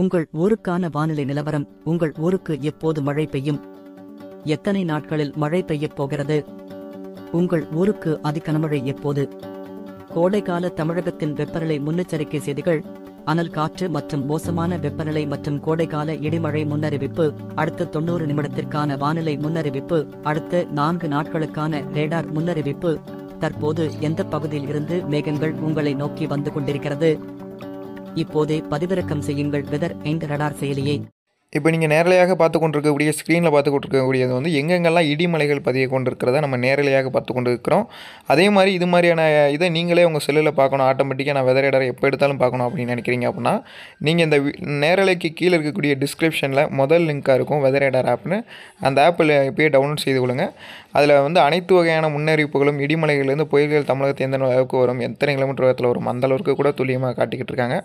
உங்கள் ஊருக்கான வானிலை நிலவரம் உங்கள் ஊருக்கு எப்போது மழை பெய்யும் எத்தனை நாட்களில் மழை பெய்யப் போகிறது உங்கள் ஊருக்கு அதிகனமழை எப்போது கோடைக்கால தமிழகத்தின் வெப்பநிலை முன்னெச்சரிக்கை செய்திகள் அனல் காற்று மற்றும் மோசமான வெப்பநிலை மற்றும் கோடைக்கால இடிமழை முன்னறிவிப்பு அடுத்த தொன்னூறு நிமிடத்திற்கான வானிலை முன்னறிவிப்பு அடுத்த நான்கு நாட்களுக்கான ரேடார் முன்னறிவிப்பு தற்போது எந்த பகுதியில் இருந்து மேகங்கள் உங்களை நோக்கி வந்து கொண்டிருக்கிறது இப்போதே பதிவிறக்கம் செய்யுங்கள் வெதர் என்ற ரடார் செயலியை இப்போ நீங்கள் நேரலையாக பார்த்து கொண்டிருக்கக்கூடிய ஸ்க்ரீனில் பார்த்து கொண்டிருக்கக்கூடியது வந்து எங்கெங்கெல்லாம் இடிமலைகள் பதிய கொண்டிருக்கிறத நம்ம நேரலையாக பார்த்து கொண்டு இருக்கிறோம் அதே மாதிரி இது மாதிரியான இதை நீங்களே உங்கள் செல்லில் பார்க்கணும் ஆட்டோமேட்டிக்காக நான் வெதர் இடரை எப்போ எடுத்தாலும் பார்க்கணும் அப்படின்னு நினைக்கிறீங்க அப்படின்னா நீங்கள் இந்த நேரலைக்கு கீழே இருக்கக்கூடிய டிஸ்கிரிப்ஷனில் முதல் லிங்க்காக இருக்கும் வெதர் இடர் ஆப்னு அந்த ஆப்பில் இப்போயே டவுன்லோட் செய்து கொள்ளுங்கள் அதில் வந்து அனைத்து வகையான முன்னறிவிப்புகளும் இடிமலைகள்லேருந்து புயல்கள் தமிழகத்தை எந்த அளவுக்கு வரும் எத்தனை கிலோமீட்டர் வேகத்தில் வரும் அந்த அளவுக்கு கூட துல்லியமாக காட்டிக்கிட்டு இருக்காங்க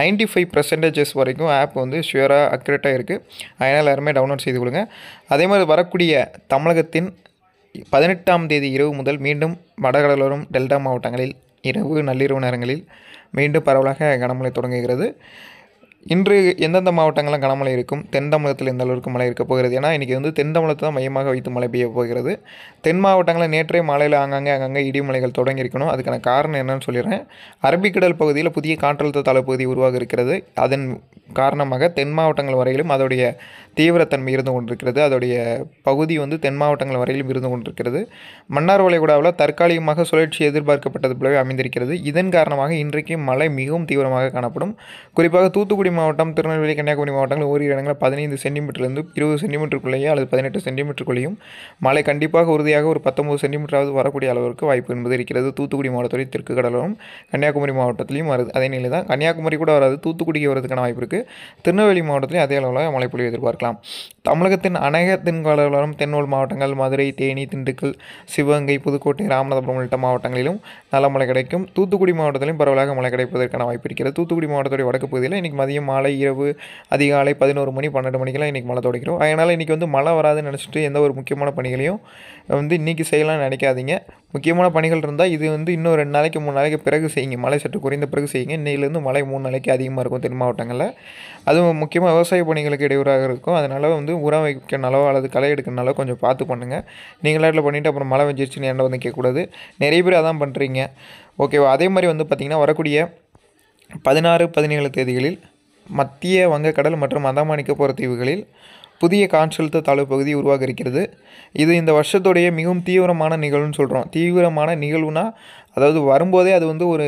நைன்ட்டி ஃபைவ் பர்சன்டேஜஸ் வரைக்கும் ஆப் வந்து ஷுவராக அக்யூரேட்டாக இருக்குது அதனால் எல்லாருமே டவுன்லோட் செய்து கொடுங்க அதே மாதிரி வரக்கூடிய தமிழகத்தின் பதினெட்டாம் தேதி இரவு முதல் மீண்டும் வடகடலோரம் டெல்டா மாவட்டங்களில் இரவு நள்ளிரவு நேரங்களில் மீண்டும் பரவலாக கனமழை தொடங்குகிறது இன்று எந்தெந்த மாவட்டங்களும் கனமழை இருக்கும் தென் தமிழகத்தில் எந்த அளவுக்கு மழை இருக்க போகிறது ஏன்னா இன்றைக்கி வந்து தென் தமிழகத்தை தான் மையமாக வைத்து மழை பெய்ய போகிறது தென் மாவட்டங்களில் நேற்றே மழையில் ஆங்காங்கே அங்கங்கே இடிமலைகள் தொடங்கியிருக்கணும் அதுக்கான காரணம் என்னன்னு சொல்லிடுறேன் அரபிக்கடல் பகுதியில் புதிய காற்றழுத்த தலைப்பகுதி உருவாக இருக்கிறது அதன் காரணமாக தென் மாவட்டங்கள் வரையிலும் அதோடைய தீவிரத்தன்மை இருந்து கொண்டிருக்கிறது அதோடைய பகுதி வந்து தென் மாவட்டங்கள் வரையிலும் இருந்து கொண்டிருக்கிறது மன்னார் வளைகுடாவில் தற்காலிகமாக சுழற்சி எதிர்பார்க்கப்பட்டது போலவே அமைந்திருக்கிறது இதன் காரணமாக இன்றைக்கு மழை மிகவும் தீவிரமாக காணப்படும் குறிப்பாக தூத்துக்குடி மாவட்டம் திருநெல்வேலி கன்னியாகுமரி மாவட்டங்கள் ஓரிரு இடங்களில் பதினைந்து சென்டிமீட்டர்லேருந்து இருபது சென்டிமீட்டருக்குள்ளேயே அல்லது பதினெட்டு சென்டிமீட்டருக்குள்ளேயும் மழை கண்டிப்பாக உறுதியாக ஒரு பத்தொம்பது சென்டிமீட்டராவது வரக்கூடிய அளவிற்கு வாய்ப்பு என்பது இருக்கிறது தூத்துக்குடி மாவட்டத்திலும் தெற்கு கடலும் கன்னியாகுமரி மாவட்டத்திலையும் வருது அதே நிலை தான் கன்னியாகுமரி கூட வராது தூத்துக்குடிக்கு வரதுக்கான வாய்ப்பு இருக்குது திருநெல்வேலி மாவட்டத்திலையும் அதே அளவில் மழை பொழிவு எதிர்பார்க்கலாம் பார்க்கலாம் தமிழகத்தின் அநேக தென்காலம் தென்னூல் மாவட்டங்கள் மதுரை தேனி திண்டுக்கல் சிவகங்கை புதுக்கோட்டை ராமநாதபுரம் உள்ளிட்ட மாவட்டங்களிலும் நல்ல மழை கிடைக்கும் தூத்துக்குடி மாவட்டத்திலும் பரவலாக மழை கிடைப்பதற்கான வாய்ப்பு இருக்கிறது தூத்துக்குடி மாவட்டத்துடைய வடக்கு பகுதியில் இன்றைக்கி மதியம் மாலை இரவு அதிகாலை பதினோரு மணி பன்னெண்டு மணிக்கெல்லாம் இன்றைக்கி மழை தொடக்கிறோம் அதனால் இன்றைக்கி வந்து மழை வராதுன்னு நினச்சிட்டு எந்த ஒரு முக்கியமான பணிகளையும் வந்து இன்றைக்கி செய்யலாம்னு நினைக்காதீங்க முக்கியமான பணிகள் இருந்தால் இது வந்து இன்னும் ரெண்டு நாளைக்கு மூணு நாளைக்கு பிறகு செய்யுங்க மழை சற்று குறைந்த பிறகு செய்யுங்க இன்னையிலேருந்து மழை மூணு நாளைக்கு அதிகமாக இருக்கும் தென் மாவட்டங்களில் அதுவும் முக்கியமாக விவசாய பணிகளுக்கு இடையூறாக இருக்கும் வரும் அதனால் வந்து உரம் வைக்கனாலோ அல்லது களை எடுக்கனாலோ கொஞ்சம் பார்த்து பண்ணுங்கள் நீங்கள் நேரில் பண்ணிவிட்டு அப்புறம் மழை வெஞ்சிருச்சுன்னு என்ன வந்து கேட்கக்கூடாது நிறைய பேர் அதான் பண்ணுறீங்க ஓகேவா அதே மாதிரி வந்து பார்த்திங்கன்னா வரக்கூடிய பதினாறு பதினேழு தேதிகளில் மத்திய வங்கக்கடல் மற்றும் போகிற தீவுகளில் புதிய காற்றழுத்த தாழ்வு பகுதி உருவாக இருக்கிறது இது இந்த வருஷத்துடைய மிகவும் தீவிரமான நிகழ்வுன்னு சொல்கிறோம் தீவிரமான நிகழ்வுனா அதாவது வரும்போதே அது வந்து ஒரு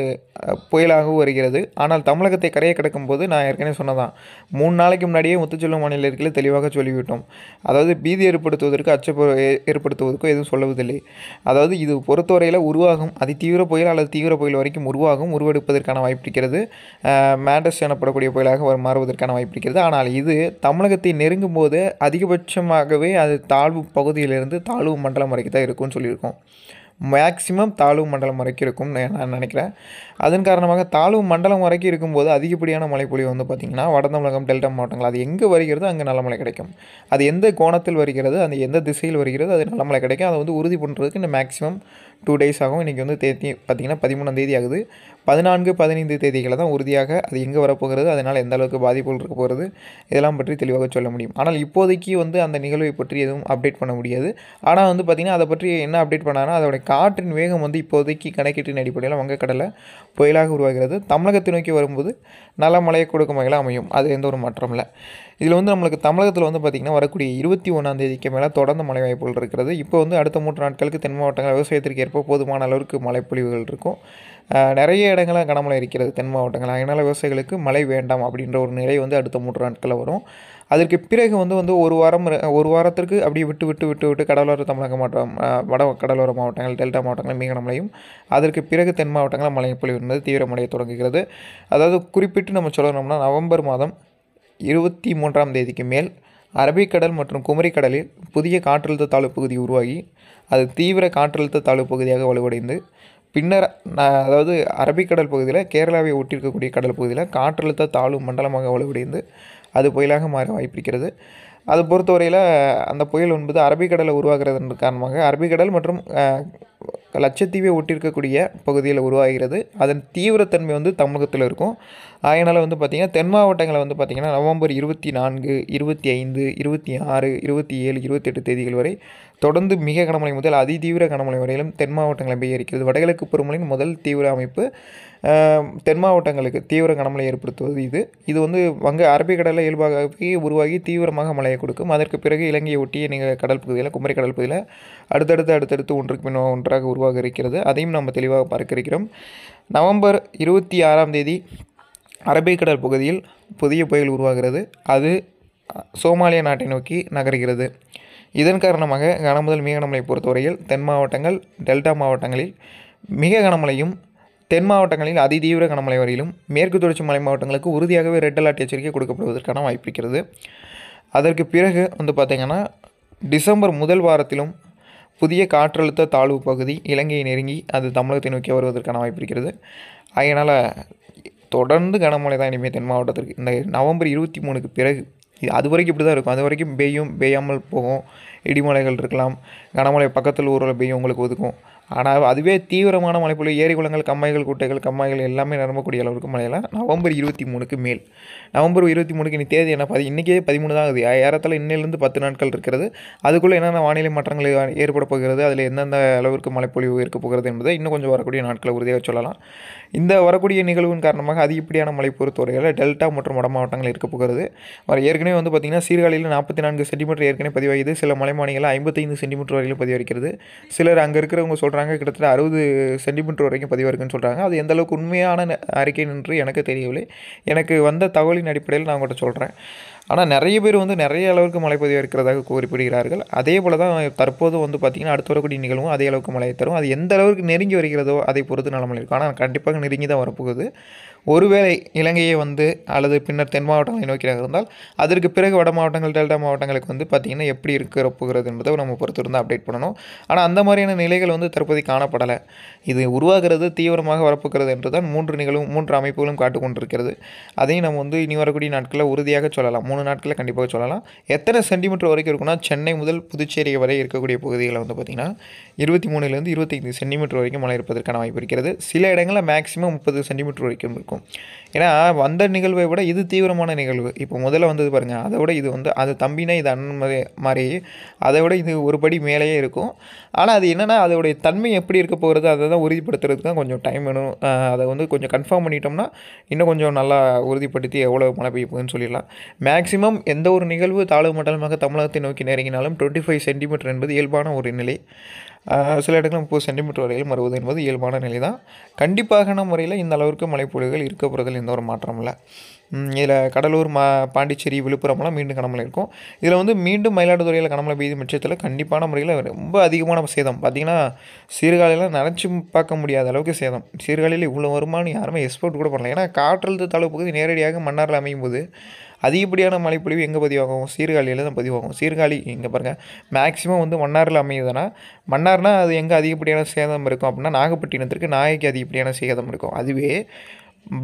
புயலாக வருகிறது ஆனால் தமிழகத்தை கரையை கிடக்கும் போது நான் ஏற்கனவே சொன்னதான் மூணு நாளைக்கு முன்னாடியே முத்துச்செல்வம் மாநில இருக்கிற தெளிவாக சொல்லிவிட்டோம் அதாவது பீதி ஏற்படுத்துவதற்கு அச்சப்ப ஏற்படுத்துவதற்கும் எதுவும் சொல்லுவதில்லை அதாவது இது பொறுத்தவரையில் உருவாகும் அதி தீவிர புயல் அல்லது தீவிர புயல் வரைக்கும் உருவாகும் உருவெடுப்பதற்கான வாய்ப்பு இருக்கிறது மேண்டஸ் எனப்படக்கூடிய புயலாக மாறுவதற்கான வாய்ப்பு இருக்கிறது ஆனால் இது தமிழகத்தை நெருங்கும் போது அதிகபட்சமாகவே அது தாழ்வு பகுதியிலிருந்து தாழ்வு மண்டலம் வரைக்கும் தான் இருக்கும்னு சொல்லியிருக்கோம் மேக்ஸிமம் தாழ்வு மண்டலம் வரைக்கும் இருக்கும் நான் நினைக்கிறேன் அதன் காரணமாக தாழ்வு மண்டலம் வரைக்கும் இருக்கும்போது அதிகப்படியான மழைப்பொழிவு வந்து பார்த்திங்கன்னா வட தமிழகம் டெல்டா மாவட்டங்கள் அது எங்கே வருகிறதோ அங்கே நல்ல மழை கிடைக்கும் அது எந்த கோணத்தில் வருகிறது அந்த எந்த திசையில் வருகிறது அது நல்ல மழை கிடைக்கும் அதை வந்து உறுதி பண்ணுறதுக்கு இந்த மேக்ஸிமம் டூ டேஸ் ஆகும் இன்றைக்கி வந்து தேதி பார்த்திங்கன்னா பதிமூணாம் தேதி ஆகுது பதினான்கு பதினைந்து தேதிகளை தான் உறுதியாக அது எங்கே வரப்போகிறது அதனால் எந்த அளவுக்கு பாதிப்புகள் இருக்க போகிறது இதெல்லாம் பற்றி தெளிவாக சொல்ல முடியும் ஆனால் இப்போதைக்கு வந்து அந்த நிகழ்வை பற்றி எதுவும் அப்டேட் பண்ண முடியாது ஆனால் வந்து பார்த்திங்கன்னா அதை பற்றி என்ன அப்டேட் பண்ணாங்கன்னா அதோடைய காற்றின் வேகம் வந்து இப்போதைக்கு கணக்கீட்டின் அடிப்படையில் வங்கக்கடலை புயலாக உருவாகிறது தமிழகத்தை நோக்கி வரும்போது நல்ல மழையை கொடுக்கும் வகையில் அமையும் அது எந்த ஒரு மாற்றமில்லை இதில் வந்து நம்மளுக்கு தமிழகத்தில் வந்து பார்த்திங்கன்னா வரக்கூடிய இருபத்தி ஒன்றாம் தேதிக்கு மேலே தொடர்ந்து மழை வாய்ப்புகள் இருக்கிறது இப்போ வந்து அடுத்த மூன்று நாட்களுக்கு தென் மாவட்டங்கள் விவசாயத்திற்கு ஏற்ப போதுமான அளவிற்கு மழைப்பொழிவுகள் இருக்கும் நிறைய இடங்களாக கனமழை இருக்கிறது தென் மாவட்டங்கள் அதனால் விவசாயிகளுக்கு மழை வேண்டாம் அப்படின்ற ஒரு நிலை வந்து அடுத்த மூன்று நாட்களில் வரும் அதற்கு பிறகு வந்து வந்து ஒரு வாரம் ஒரு வாரத்திற்கு அப்படியே விட்டு விட்டு விட்டு விட்டு கடலோர தமிழக மாவட்டம் வட கடலோர மாவட்டங்கள் டெல்டா மாவட்டங்கள் மிக அதற்கு பிறகு தென் மாவட்டங்களில் மழை பொழிவு என்பது தீவிரமடைய தொடங்குகிறது அதாவது குறிப்பிட்டு நம்ம சொல்லணும்னா நவம்பர் மாதம் இருபத்தி மூன்றாம் தேதிக்கு மேல் அரபிக்கடல் மற்றும் குமரிக்கடலில் புதிய காற்றழுத்த தாழ்வு பகுதி உருவாகி அது தீவிர காற்றழுத்த தாழ்வு பகுதியாக வலுவடைந்து பின்னர் அதாவது அரபிக்கடல் பகுதியில் கேரளாவை ஒட்டியிருக்கக்கூடிய கடல் பகுதியில் காற்றழுத்த தாழ்வு மண்டலமாக வலுவடைந்து அது புயலாக மாற வாய்ப்பிருக்கிறது அது பொறுத்தவரையில் அந்த புயல் என்பது அரபிக்கடலை உருவாகிறது காரணமாக அரபிக்கடல் மற்றும் லட்சத்தீவை ஒட்டியிருக்கக்கூடிய பகுதியில் உருவாகிறது அதன் தீவிரத்தன்மை வந்து தமிழகத்தில் இருக்கும் அதனால் வந்து பார்த்திங்கன்னா தென் மாவட்டங்களில் வந்து பார்த்திங்கன்னா நவம்பர் இருபத்தி நான்கு இருபத்தி ஐந்து இருபத்தி ஆறு இருபத்தி ஏழு இருபத்தெட்டு தேதிகள் வரை தொடர்ந்து மிக கனமழை முதல் அதிதீவிர கனமழை வரையிலும் தென் மாவட்டங்களை பெய்ய வடகிழக்கு பருவமழையின் முதல் தீவிர அமைப்பு தென் மாவட்டங்களுக்கு தீவிர கனமழை ஏற்படுத்துவது இது இது வந்து வங்க அரபிக்கடலில் இயல்பாகவே உருவாகி தீவிரமாக மழையை கொடுக்கும் அதற்கு பிறகு இலங்கையை ஒட்டிய நீங்கள் கடல் பகுதியில் குமரி கடல் பகுதியில் அடுத்தடுத்து அடுத்தடுத்து ஒன்றுக்கு பின்னோ ஒன்று மாற்றாக உருவாக இருக்கிறது அதையும் நம்ம தெளிவாக பார்க்க இருக்கிறோம் நவம்பர் இருபத்தி ஆறாம் தேதி அரபிக்கடல் பகுதியில் புதிய புயல் உருவாகிறது அது சோமாலியா நாட்டை நோக்கி நகர்கிறது இதன் காரணமாக கனமுதல் மிக கனமழை பொறுத்தவரையில் தென் மாவட்டங்கள் டெல்டா மாவட்டங்களில் மிக கனமழையும் தென் மாவட்டங்களில் அதிதீவிர கனமழை வரையிலும் மேற்கு தொடர்ச்சி மலை மாவட்டங்களுக்கு உறுதியாகவே ரெட் அலர்ட் எச்சரிக்கை கொடுக்கப்படுவதற்கான வாய்ப்பு இருக்கிறது அதற்கு பிறகு வந்து பார்த்திங்கன்னா டிசம்பர் முதல் வாரத்திலும் புதிய காற்றழுத்த தாழ்வு பகுதி இலங்கையை நெருங்கி அது தமிழகத்தை நோக்கி வருவதற்கான வாய்ப்பு இருக்கிறது அதனால் தொடர்ந்து கனமழை தான் இனிமேல் தென் மாவட்டத்திற்கு இந்த நவம்பர் இருபத்தி மூணுக்கு பிறகு அது வரைக்கும் இப்படி தான் இருக்கும் அது வரைக்கும் பெய்யும் பெய்யாமல் போகும் இடிமலைகள் இருக்கலாம் கனமழை பக்கத்தில் ஊரில் பெய்யும் உங்களுக்கு ஒதுக்கும் ஆனால் அதுவே தீவிரமான மழைப்பொழிவு ஏரி குளங்கள் கம்மாய்கள் குட்டைகள் கம்மாய்கள் எல்லாமே நிரம்பக்கூடிய அளவுக்கு மழையெல்லாம் நவம்பர் இருபத்தி மூணுக்கு மேல் நவம்பர் இருபத்தி மூணுக்கு நீ தேதி என்ன பதி இன்றைக்கே பதிமூணு தான் ஆகுது ஏறத்தில் இன்னிலிருந்து பத்து நாட்கள் இருக்கிறது அதுக்குள்ளே என்னென்ன வானிலை மாற்றங்கள் ஏற்பட போகிறது அதில் எந்தெந்த அளவிற்கு மழைப்பொழிவு இருக்க போகிறது என்பதை இன்னும் கொஞ்சம் வரக்கூடிய நாட்களை உறுதியாக சொல்லலாம் இந்த வரக்கூடிய நிகழ்வின் காரணமாக அதிகப்படியான மழை பொறுத்தவரையில் டெல்டா மற்றும் வட மாவட்டங்கள் இருக்க போகிறது வர ஏற்கனவே வந்து பார்த்திங்கன்னா சீர்காழியில் நாற்பத்தி நான்கு சென்டிமீட்டர் ஏற்கனவே பதிவாகிது சில மலைமானிகளில் ஐம்பத்தைந்து சென்டிமீட்டர் வரையிலும் பதிவாகிறது சிலர் அங்கே இருக்கிறவங்க சொல்கிறாங்க சொல்கிறாங்க கிட்டத்தட்ட அறுபது சென்டிமீட்டர் வரைக்கும் பதிவாயிருக்குன்னு சொல்கிறாங்க அது எந்த அளவுக்கு உண்மையான அறிக்கை என்று எனக்கு தெரியவில்லை எனக்கு வந்த தகவலின் அடிப்படையில் நான் உங்கள்கிட்ட சொல்கிறேன் ஆனால் நிறைய பேர் வந்து நிறைய அளவுக்கு மழை இருக்கிறதாக குறிப்பிடுகிறார்கள் அதே போல் தான் தற்போது வந்து பார்த்திங்கன்னா அடுத்து வரக்கூடிய நிகழ்வும் அதே அளவுக்கு மழையை தரும் அது எந்த அளவுக்கு நெருங்கி வருகிறதோ அதை பொறுத்து நிலமலை இருக்கும் ஆனால் கண்டிப்பாக நெருங்கி தான் வரப்போகுது ஒருவேளை இலங்கையை வந்து அல்லது பின்னர் தென் மாவட்டங்களை நோக்கியாக இருந்தால் அதற்கு பிறகு வட மாவட்டங்கள் டெல்டா மாவட்டங்களுக்கு வந்து பார்த்திங்கன்னா எப்படி இருக்கிற போகிறது என்பதை நம்ம பொறுத்திருந்து அப்டேட் பண்ணணும் ஆனால் அந்த மாதிரியான நிலைகள் வந்து தற்போது காணப்படலை இது உருவாகிறது தீவிரமாக வரப்போகிறது என்று தான் மூன்று நிகழும் மூன்று அமைப்புகளும் காட்டுக்கொண்டிருக்கிறது அதையும் நம்ம வந்து இனி வரக்கூடிய நாட்களில் உறுதியாக சொல்லலாம் மூணு நாட்களில் கண்டிப்பாக சொல்லலாம் எத்தனை சென்டிமீட்டர் வரைக்கும் இருக்குன்னா சென்னை முதல் புதுச்சேரி வரை இருக்கக்கூடிய பகுதிகளில் வந்து பார்த்திங்கன்னா இருபத்தி மூணுலேருந்து இருபத்தைந்து சென்டிமீட்டர் வரைக்கும் மழை இருப்பதற்கான வாய்ப்பு இருக்கிறது சில இடங்களில் மேக்ஸிமம் முப்பது சென்டிமீட்டர் வரைக்கும் இருக்கும் ஏன்னா வந்த நிகழ்வை விட இது தீவிரமான நிகழ்வு இப்போ முதல்ல வந்தது பாருங்கள் அதை விட இது வந்து அது தம்பினா இது அண்ணன் மாதிரி அதை விட இது ஒரு படி மேலேயே இருக்கும் ஆனால் அது என்னென்னா அதோடைய தன்மை எப்படி இருக்க போகிறது அதை தான் உறுதிப்படுத்துறதுக்கு தான் கொஞ்சம் டைம் வேணும் அதை வந்து கொஞ்சம் கன்ஃபார்ம் பண்ணிட்டோம்னா இன்னும் கொஞ்சம் நல்லா உறுதிப்படுத்தி எவ்வளோ மழை பெய்ய போகுதுன்னு சொல்லிடலாம் மேக்ஸ் மேக்ஸிமம் எந்த ஒரு நிகழ்வு தாழ்வு மண்டலமாக தமிழகத்தை நோக்கி நெருங்கினாலும் டுவெண்ட்டி ஃபைவ் சென்டிமீட்டர் என்பது இயல்பான ஒரு நிலை சில இடங்களில் முப்பது சென்டிமீட்டர் வரையில் வருவது என்பது இயல்பான நிலை தான் கண்டிப்பாக முறையில் இந்த அளவிற்கு மழைப்பொழிவுகள் இருக்க போகிறதில் எந்த ஒரு மாற்றமும் இல்லை இதில் கடலூர் மா பாண்டிச்சேரி விழுப்புரம்லாம் மீண்டும் கனமழை இருக்கும் இதில் வந்து மீண்டும் மயிலாடுதுறையில் கனமழை பெய்யும் பட்சத்தில் கண்டிப்பான முறையில் ரொம்ப அதிகமான சேதம் பார்த்திங்கன்னா சீர்காழியில் நினச்சி பார்க்க முடியாத அளவுக்கு சேதம் சீர்காழியில் இவ்வளோ வருமானம் யாருமே எக்ஸ்போர்ட் கூட பண்ணல ஏன்னா காற்றழுத்த தாழ்வு பகுதி நேரடியாக மன்னாரில் அமையும் போது அதிகப்படியான மழைப்பொழிவு எங்கே பதிவாகும் சீர்காழியில் தான் பதிவாகும் சீர்காழி இங்கே பாருங்கள் மேக்ஸிமம் வந்து மன்னாரில் அமையுதுன்னா மன்னார்னால் அது எங்கே அதிகப்படியான சேதம் இருக்கும் அப்படின்னா நாகப்பட்டினத்திற்கு நாகைக்கு அதிகப்படியான சேதம் இருக்கும் அதுவே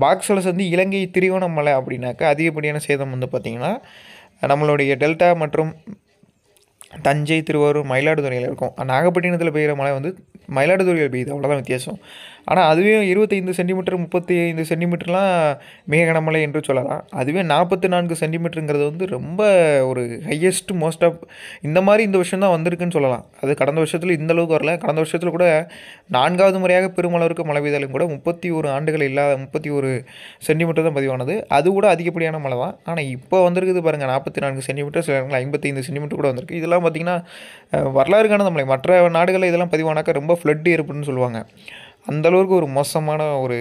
பாக்ஸில் வந்து இலங்கை திருவோணமலை அப்படின்னாக்கா அதிகப்படியான சேதம் வந்து பார்த்திங்கன்னா நம்மளுடைய டெல்டா மற்றும் தஞ்சை திருவாரூர் மயிலாடுதுறையில் இருக்கும் நாகப்பட்டினத்தில் பெய்கிற மழை வந்து மயிலாடுதுறையில் பெய்யுது அவ்வளோதான் வித்தியாசம் ஆனால் அதுவே இருபத்தைந்து சென்டிமீட்டர் முப்பத்தி ஐந்து சென்டிமீட்டர்லாம் கனமழை என்று சொல்லலாம் அதுவே நாற்பத்தி நான்கு சென்டிமீட்டருங்கிறது வந்து ரொம்ப ஒரு ஹையஸ்ட் மோஸ்ட் ஆஃப் இந்த மாதிரி இந்த வருஷம் தான் வந்திருக்குன்னு சொல்லலாம் அது கடந்த வருஷத்தில் இந்தளவுக்கு வரல கடந்த வருஷத்தில் கூட நான்காவது முறையாக பெருமளவிற்கு மழை பெய்தாலும் கூட முப்பத்தி ஒரு ஆண்டுகள் இல்லாத முப்பத்தி ஒரு சென்டிமீட்டர் தான் பதிவானது அது கூட அதிகப்படியான மழை தான் ஆனால் இப்போ வந்திருக்குது பாருங்கள் நாற்பத்தி நான்கு சென்டிமீட்டர் சில இடங்கள் ஐம்பத்தைந்து சென்டிமீட்டர் கூட வந்திருக்கு இதெல்லாம் பார்த்திங்கன்னா வரலாறு காணாத மழை மற்ற நாடுகளில் இதெல்லாம் பதிவானாக்கா ரொம்ப ஃப்ளட்டு ஃப்ளட் சொல்லுவாங்க சொல்லுவாங்க அந்தளவுக்கு ஒரு மோசமான ஒரு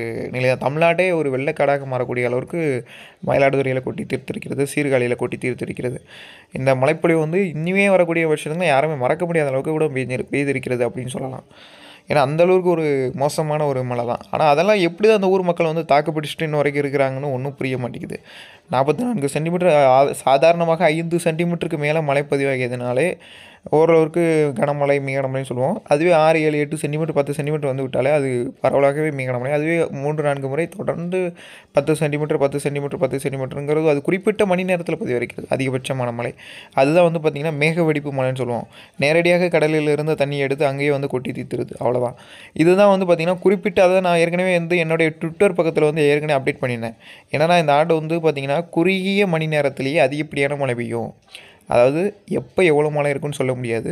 தான் தமிழ்நாடே ஒரு வெள்ளைக்காடாக மாறக்கூடிய அளவுக்கு மயிலாடுதுறையில் கொட்டி தீர்த்திருக்கிறது சீர்காழியில் கொட்டி தீர்த்திருக்கிறது இந்த மழைப்பொழிவு வந்து இனிமே வரக்கூடிய வருஷத்துக்கு யாருமே மறக்க முடியாத அளவுக்கு கூட பெய்து பெய்திருக்கிறது அப்படின்னு சொல்லலாம் ஏன்னா அந்தளவுக்கு ஒரு மோசமான ஒரு மழை தான் ஆனால் அதெல்லாம் எப்படி தான் அந்த ஊர் மக்கள் வந்து தாக்குப்பிடிச்சிட்டு இன்ன வரைக்கும் இருக்கிறாங்கன்னு ஒன்றும் புரிய மாட்டேங்குது நாற்பத்தி நான்கு சென்டிமீட்டர் சாதாரணமாக ஐந்து சென்டிமீட்டருக்கு மேலே மழை பதிவாகியதுனாலே ஓரளவுக்கு கனமழை மிக சொல்லுவோம் அதுவே ஆறு ஏழு எட்டு சென்டிமீட்டர் பத்து சென்டிமீட்டர் வந்து விட்டாலே அது பரவலாகவே மீகனமழை அதுவே மூன்று நான்கு முறை தொடர்ந்து பத்து சென்டிமீட்டர் பத்து சென்டிமீட்டர் பத்து சென்டிமீட்டருங்கிறது அது குறிப்பிட்ட மணி நேரத்தில் பதிவரிக்கிறது அதிகபட்சமான மழை அதுதான் வந்து பார்த்திங்கன்னா மேக வெடிப்பு மழைன்னு சொல்லுவோம் நேரடியாக கடலில் இருந்து தண்ணி எடுத்து அங்கேயே வந்து கொட்டி தீத்துருது அவ்வளோதான் இதுதான் வந்து பார்த்திங்கன்னா குறிப்பிட்ட அதை நான் ஏற்கனவே வந்து என்னுடைய ட்விட்டர் பக்கத்தில் வந்து ஏற்கனவே அப்டேட் பண்ணியிருந்தேன் ஏன்னா இந்த ஆண்டு வந்து பார்த்திங்கன்னா குறுகிய மணி நேரத்திலேயே அதிகப்படியான மழை பெய்யும் அதாவது எப்போ எவ்வளோ மழை இருக்குன்னு சொல்ல முடியாது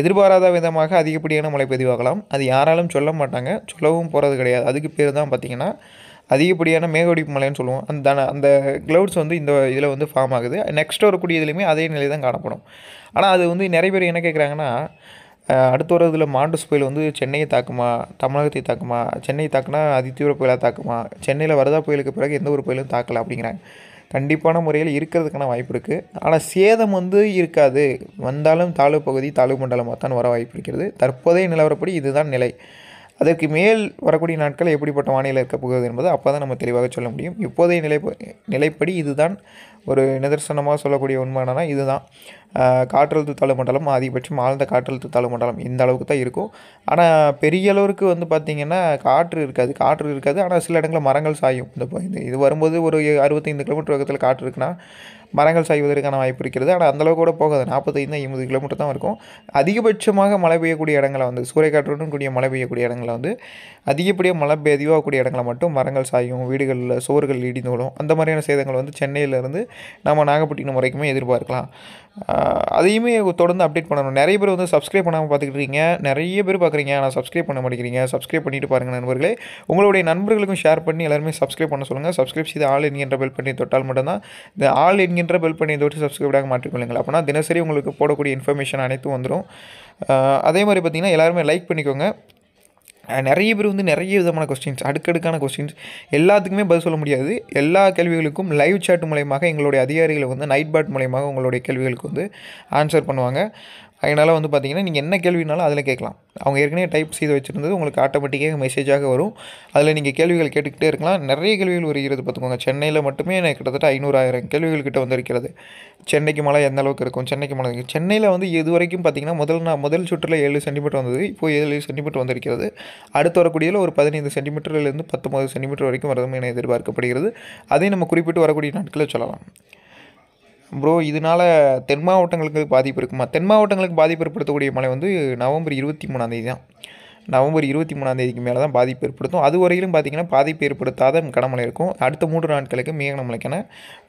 எதிர்பாராத விதமாக அதிகப்படியான மழை பதிவாகலாம் அது யாராலும் சொல்ல மாட்டாங்க சொல்லவும் போகிறது கிடையாது அதுக்கு பேர் தான் பார்த்திங்கன்னா அதிகப்படியான மேகவெடிப்பு மலைன்னு சொல்லுவோம் அந்த அந்த க்ளவுட்ஸ் வந்து இந்த இதில் வந்து ஃபார்ம் ஆகுது நெக்ஸ்ட் வரக்கூடிய இதுலையுமே அதே நிலை தான் காணப்படும் ஆனால் அது வந்து நிறைய பேர் என்ன கேட்குறாங்கன்னா அடுத்து வர இதில் மாண்டஸ் புயல் வந்து சென்னையை தாக்குமா தமிழகத்தை தாக்குமா சென்னை தாக்குனா தீவிர புயலாக தாக்குமா சென்னையில் வரதா புயலுக்கு பிறகு எந்த ஒரு புயலும் தாக்கலை அப்படிங்கிறாங்க கண்டிப்பான முறையில் இருக்கிறதுக்கான வாய்ப்பு இருக்குது ஆனால் சேதம் வந்து இருக்காது வந்தாலும் தாழ்வு பகுதி தாழ்வு மண்டலமாக தான் வர வாய்ப்பு இருக்கிறது தற்போதைய நிலவரப்படி இதுதான் நிலை அதற்கு மேல் வரக்கூடிய நாட்கள் எப்படிப்பட்ட வானிலை இருக்கப் போகிறது என்பது அப்போ தான் நம்ம தெளிவாக சொல்ல முடியும் இப்போதைய நிலை நிலைப்படி இதுதான் ஒரு நிதர்சனமாக சொல்லக்கூடிய உண்மைனா இதுதான் காற்றழுத்த மண்டலம் அதிகபட்சம் ஆழ்ந்த காற்றழுத்த மண்டலம் இந்த அளவுக்கு தான் இருக்கும் ஆனால் பெரிய அளவுக்கு வந்து பார்த்திங்கன்னா காற்று இருக்காது காற்று இருக்காது ஆனால் சில இடங்களில் மரங்கள் சாயும் இந்த இது வரும்போது ஒரு அறுபத்தைந்து கிலோமீட்டர் வேகத்தில் காற்று இருக்குன்னா மரங்கள் சாய்வதற்கான வாய்ப்பு இருக்கிறது ஆனால் அந்தளவுக்கு கூட போகாது நாற்பத்தைந்து ஐம்பது கிலோமீட்டர் தான் இருக்கும் அதிகபட்சமாக மழை பெய்யக்கூடிய இடங்களை வந்து சூறைக்காற்றுடன் கூடிய மழை பெய்யக்கூடிய இடங்களை வந்து அதிகப்படியாக மழை பெய்யக்கூடிய இடங்களை மட்டும் மரங்கள் சாயும் வீடுகளில் சுவர்கள் இடிந்து விடும் அந்த மாதிரியான சேதங்கள் வந்து சென்னையிலேருந்து நம்ம நாகப்பட்டினம் வரைக்குமே எதிர்பார்க்கலாம் அதையுமே தொடர்ந்து அப்டேட் பண்ணணும் நிறைய பேர் வந்து சப்ஸ்கிரைப் பண்ணாமல் பார்த்துக்கிட்டு இருக்கீங்க நிறைய பேர் பார்க்குறீங்க ஆனால் சப்ஸ்கிரைப் பண்ண மாட்டேங்கிறீங்க சப்ஸ்கிரைப் பண்ணிட்டு பாருங்கள் நண்பர்களே உங்களுடைய நண்பர்களுக்கும் ஷேர் பண்ணி எல்லாருமே சப்ஸ்கிரைப் பண்ண சொல்லுங்கள் சப்ஸ்கிரைப் செய்து ஆல் என்ற பெல் பண்ணி தொட்டால் மட்டும்தான் இந்த ஆல் என்கிற அப்படிங்கிற பெல் பண்ணி இதோடு சப்ஸ்கிரைபாக மாற்றிக்கொள்ளுங்கள் அப்படின்னா தினசரி உங்களுக்கு போடக்கூடிய இன்ஃபர்மேஷன் அனைத்தும் வந்துடும் அதே மாதிரி பார்த்திங்கன்னா எல்லாருமே லைக் பண்ணிக்கோங்க நிறைய பேர் வந்து நிறைய விதமான கொஸ்டின்ஸ் அடுக்கடுக்கான கொஸ்டின்ஸ் எல்லாத்துக்குமே பதில் சொல்ல முடியாது எல்லா கேள்விகளுக்கும் லைவ் சாட் மூலயமாக எங்களுடைய அதிகாரிகளை வந்து நைட் பாட் மூலயமாக உங்களுடைய கேள்விகளுக்கு வந்து ஆன்சர் பண்ணுவாங்க அதனால் வந்து பார்த்திங்கன்னா நீங்கள் என்ன கேள்வினாலும் அதில் கேட்கலாம் அவங்க ஏற்கனவே டைப் செய்து வச்சுருந்தது உங்களுக்கு ஆட்டோமேட்டிக்காக மெசேஜாக வரும் அதில் நீங்கள் கேள்விகள் கேட்டுக்கிட்டே இருக்கலாம் நிறைய கேள்விகள் வருகிறது பார்த்துக்கோங்க சென்னையில் மட்டுமே எனக்கு கிட்டத்தட்ட ஐநூறாயிரம் கேள்விகள் கிட்ட வந்திருக்கிறது சென்னைக்கு மழை எந்த அளவுக்கு இருக்கும் சென்னைக்கு மழை சென்னையில் வந்து இது வரைக்கும் பார்த்திங்கன்னா முதல் நான் முதல் சுற்றில் ஏழு சென்டிமீட்டர் வந்தது இப்போது ஏழு சென்டிமீட்டர் வந்திருக்கிறது அடுத்து வரக்கூடியதில் ஒரு பதினைந்து சென்டிமீட்டர்லேருந்து பத்தொம்பது சென்டிமீட்டர் வரைக்கும் வரதும் என எதிர்பார்க்கப்படுகிறது அதையும் நம்ம குறிப்பிட்டு வரக்கூடிய நாட்களில் சொல்லலாம் ப்ரோ இதனால் தென் மாவட்டங்களுக்கு பாதிப்பு இருக்குமா தென் மாவட்டங்களுக்கு பாதிப்பு ஏற்படுத்தக்கூடிய மழை வந்து நவம்பர் இருபத்தி மூணாந்தேதி தான் நவம்பர் இருபத்தி மூணாந்தேதிக்கு மேலே தான் பாதிப்பு ஏற்படுத்தும் அது வரையிலும் பார்த்திங்கன்னா பாதிப்பு ஏற்படுத்தாத கனமழை இருக்கும் அடுத்த மூன்று நாட்களுக்கு மேகனமழைக்கான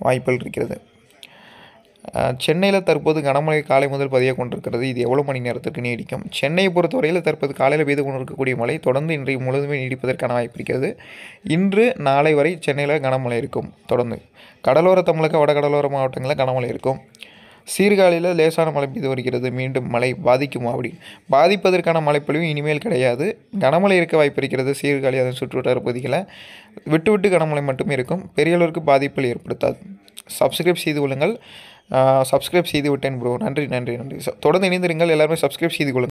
வாய்ப்புகள் இருக்கிறது சென்னையில் தற்போது கனமழை காலை முதல் பதிய கொண்டிருக்கிறது இது எவ்வளோ மணி நேரத்திற்கு நீடிக்கும் சென்னையை பொறுத்தவரையில் தற்போது காலையில் பெய்து கொண்டிருக்கக்கூடிய மழை தொடர்ந்து இன்றைக்கு முழுதுமே நீடிப்பதற்கான வாய்ப்பு இருக்கிறது இன்று நாளை வரை சென்னையில் கனமழை இருக்கும் தொடர்ந்து கடலோர தமிழக வடகடலோர மாவட்டங்களில் கனமழை இருக்கும் சீர்காழியில் லேசான மழை பெய்து வருகிறது மீண்டும் மழை பாதிக்குமா அப்படி பாதிப்பதற்கான மழைப்பொழிவு இனிமேல் கிடையாது கனமழை இருக்க வாய்ப்பு இருக்கிறது சீர்காழி அதன் சுற்றுவட்டார பகுதிகளை விட்டு விட்டு கனமழை மட்டுமே இருக்கும் பெரிய அளவிற்கு பாதிப்புகள் ஏற்படுத்தாது சப்ஸ்கிரைப் செய்து கொள்ளுங்கள் சப்ஸ்கிரைப் செய்து விட்டேன் ப்ரோ நன்றி நன்றி நன்றி தொடர்ந்து இணைந்திருங்கள் எல்லாருமே சப்ஸ்கிரைப் செய்து கொள்ளுங்கள்